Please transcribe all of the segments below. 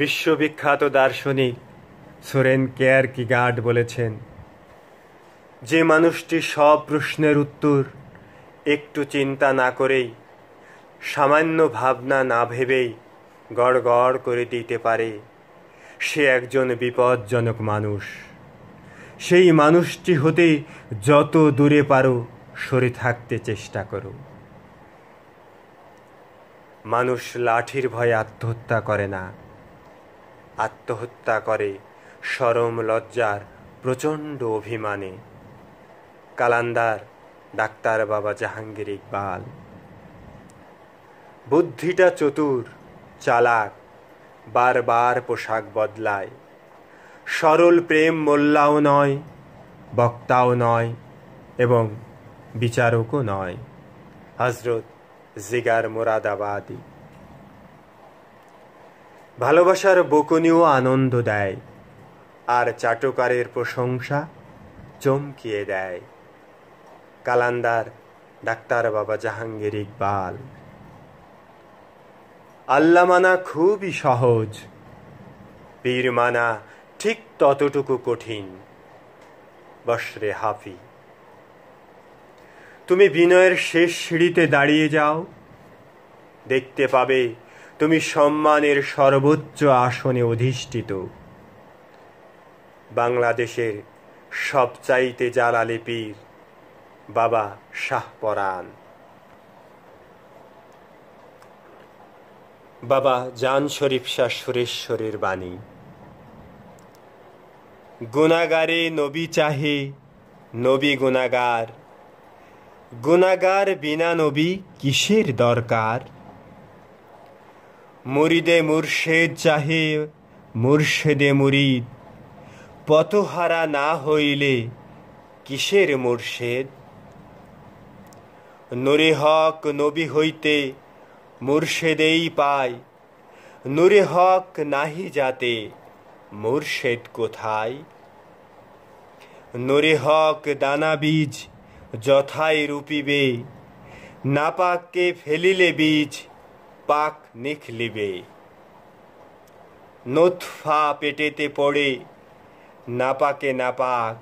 বিশ্ববিখ্যাত দার্শনিক সোরেন কেয়ার কিগার্ড বলেছেন যে মানুষটি সব প্রশ্নের উত্তর একটু চিন্তা না করেই সামান্য ভাবনা না ভেবেই গড় গড় করে দিতে পারে সে একজন বিপজ্জনক মানুষ সেই মানুষটি হতে যত দূরে পারো সরে থাকতে চেষ্টা করো মানুষ লাঠির ভয়ে আত্মহত্যা করে না আত্মহত্যা করে সরম লজ্জার প্রচণ্ড অভিমানে কালান্দার ডাক্তার বাবা জাহাঙ্গীর ইকবাল বুদ্ধিটা চতুর চালাক বারবার পোশাক বদলায় সরল প্রেম মোল্লাও নয় বক্তাও নয় এবং বিচারকও নয় হজরত জিগার মোরাদাবাদী ভালোবাসার বকুনিও আনন্দ দেয় আর চাটুকারের প্রশংসা চমকিয়ে দেয় কালান্দার ডাক্তার বাবা জাহাঙ্গীর ইকবাল আল্লা মানা খুবই সহজ পীর মানা ঠিক ততটুকু কঠিন বসরে হাফি তুমি বিনয়ের শেষ সিঁড়িতে দাঁড়িয়ে যাও দেখতে পাবে তুমি সম্মানের সর্বোচ্চ আসনে অধিষ্ঠিত বাংলাদেশের সবচাইতে জালালে পীর বাবা শাহ পরান বাবা জান শরীফ শাহ সুরেশ্বরের বাণী গুণাগারে নবী চাহে নবী গুণাগার গুণাগার বিনা নবী কিসের দরকার মুরিদে মুর্শেদ চাহে মুর্শেদে মুরিদ পতহারা না হইলে কিসের মুর্শেদ নুরে হক নবী হইতে মুর্শেদেই পায় নুরে হক নাহি যাতে মুর্শেদ কোথায় নুরে হক দানা বীজ যথায় রূপিবে নাপাককে ফেলিলে বীজ পাক নিখলিবে নোৎফা পেটেতে পড়ে নাপাকে নাপাক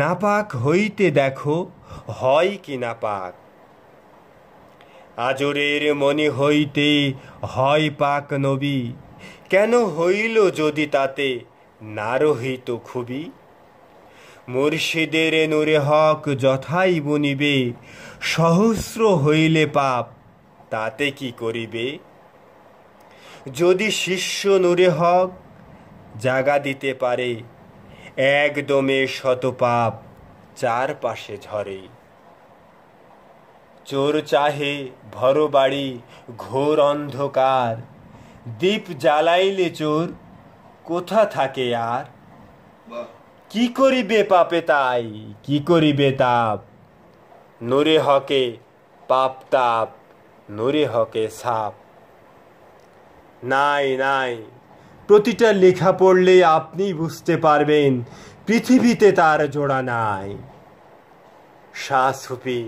নাপাক হইতে দেখো হয় কি নাপাক আজরের মনে হইতে হয় পাক নবী কেন হইল যদি তাতে না রহিত খুবই মুর্শিদের নূরে হক যথাই বনিবে সহস্র হইলে পাপ তাতে কি করিবে যদি শিষ্য নূরে হক জাগা দিতে পারে একদমে শতপাপ চারপাশে ঝরে চোর চাহে ভরো বাড়ি ঘোর অন্ধকার দীপ জ্বালাইলে চোর কোথা থাকে আর কি করিবে পাপে তাই কি করিবে তাপ নূরে হকে পাপ তাপ নুরে হকে সাপ নাই নাই প্রতিটা লেখা পড়লে আপনি বুঝতে পারবেন পৃথিবীতে তার জোড়া নাই Shah Sufi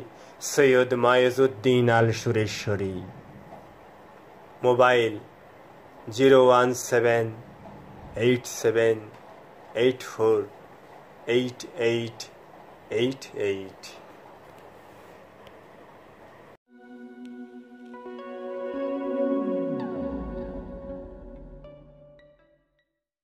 Syed Maizuddin Al Sureshwari mobile zero one seven eight seven eight four eight eight eight eight